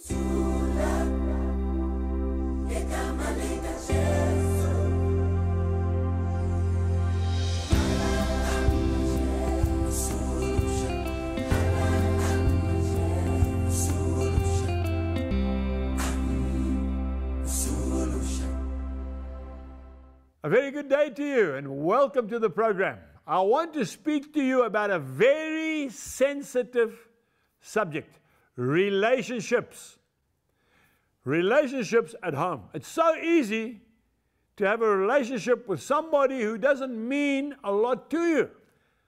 A very good day to you and welcome to the program. I want to speak to you about a very sensitive subject relationships. Relationships at home. It's so easy to have a relationship with somebody who doesn't mean a lot to you.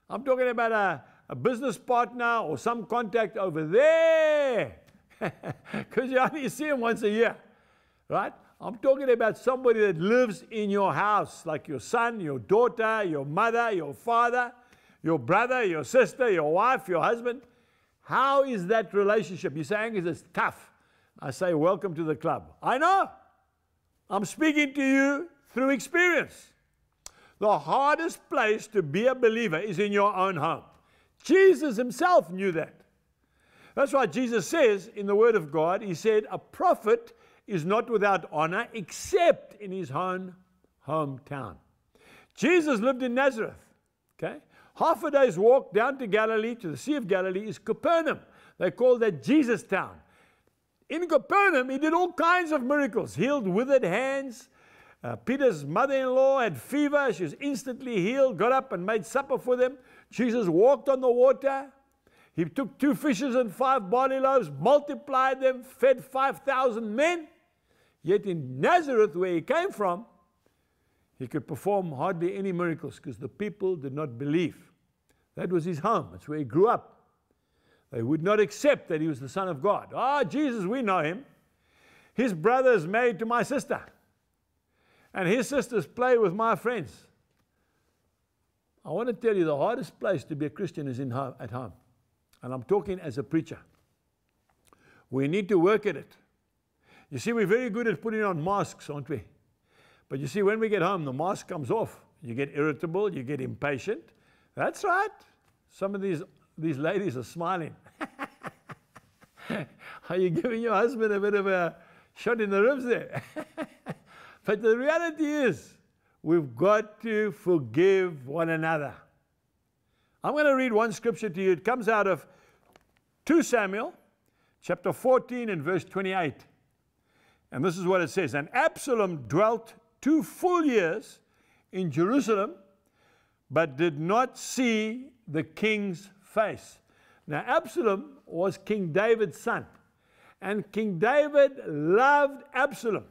I'm talking about a, a business partner or some contact over there because you only see him once a year, right? I'm talking about somebody that lives in your house, like your son, your daughter, your mother, your father, your brother, your sister, your wife, your husband. How is that relationship? You are saying it's tough. I say, welcome to the club. I know. I'm speaking to you through experience. The hardest place to be a believer is in your own home. Jesus himself knew that. That's why Jesus says in the Word of God, He said, A prophet is not without honor except in his own hometown. Jesus lived in Nazareth, okay? Half a day's walk down to Galilee, to the Sea of Galilee, is Capernaum. They call that Jesus town. In Capernaum, he did all kinds of miracles, healed withered hands. Uh, Peter's mother in law had fever. She was instantly healed, got up and made supper for them. Jesus walked on the water. He took two fishes and five barley loaves, multiplied them, fed 5,000 men. Yet in Nazareth, where he came from, he could perform hardly any miracles because the people did not believe. That was his home, that's where he grew up. They would not accept that he was the Son of God. Ah, oh, Jesus, we know him. His brother is married to my sister, and his sisters play with my friends. I want to tell you the hardest place to be a Christian is in home, at home. And I'm talking as a preacher. We need to work at it. You see, we're very good at putting on masks, aren't we? But you see, when we get home, the mask comes off. You get irritable, you get impatient. That's right. Some of these, these ladies are smiling. are you giving your husband a bit of a shot in the ribs there? but the reality is, we've got to forgive one another. I'm going to read one scripture to you. It comes out of 2 Samuel chapter 14 and verse 28. And this is what it says And Absalom dwelt two full years in Jerusalem, but did not see the king's face. Now, Absalom was King David's son, and King David loved Absalom.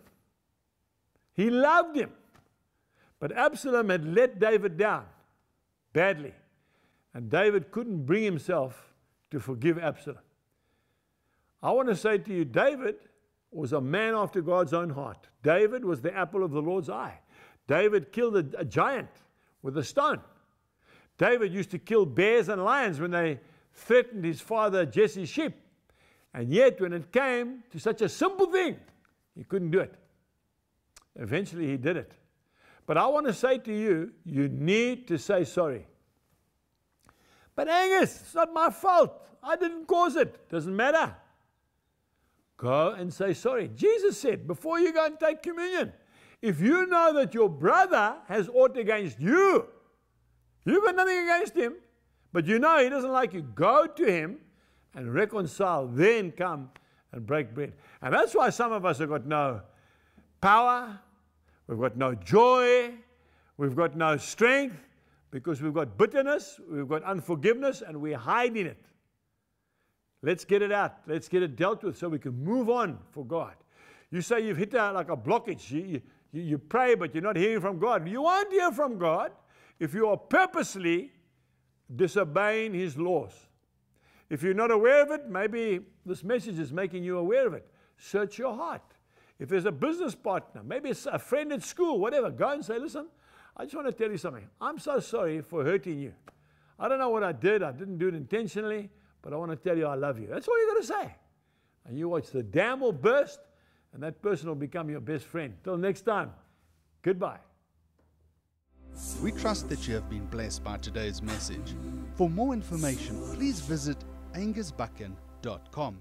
He loved him, but Absalom had let David down badly, and David couldn't bring himself to forgive Absalom. I want to say to you, David was a man after God's own heart. David was the apple of the Lord's eye. David killed a, a giant with a stone. David used to kill bears and lions when they threatened his father Jesse's sheep. And yet, when it came to such a simple thing, he couldn't do it. Eventually, he did it. But I want to say to you, you need to say sorry. But Angus, it's not my fault. I didn't cause it. Doesn't matter. Go and say sorry. Jesus said, before you go and take communion, if you know that your brother has aught against you, you've got nothing against him, but you know he doesn't like you, go to him and reconcile, then come and break bread. And that's why some of us have got no power, we've got no joy, we've got no strength, because we've got bitterness, we've got unforgiveness, and we hide in it. Let's get it out. Let's get it dealt with so we can move on for God. You say you've hit that like a blockage. You, you, you pray, but you're not hearing from God. You won't hear from God if you are purposely disobeying His laws. If you're not aware of it, maybe this message is making you aware of it. Search your heart. If there's a business partner, maybe it's a friend at school, whatever, go and say, listen, I just want to tell you something. I'm so sorry for hurting you. I don't know what I did. I didn't do it intentionally but I want to tell you I love you. That's all you got to say. And you watch the dam will burst, and that person will become your best friend. Till next time, goodbye. We trust that you have been blessed by today's message. For more information, please visit angusbucken.com.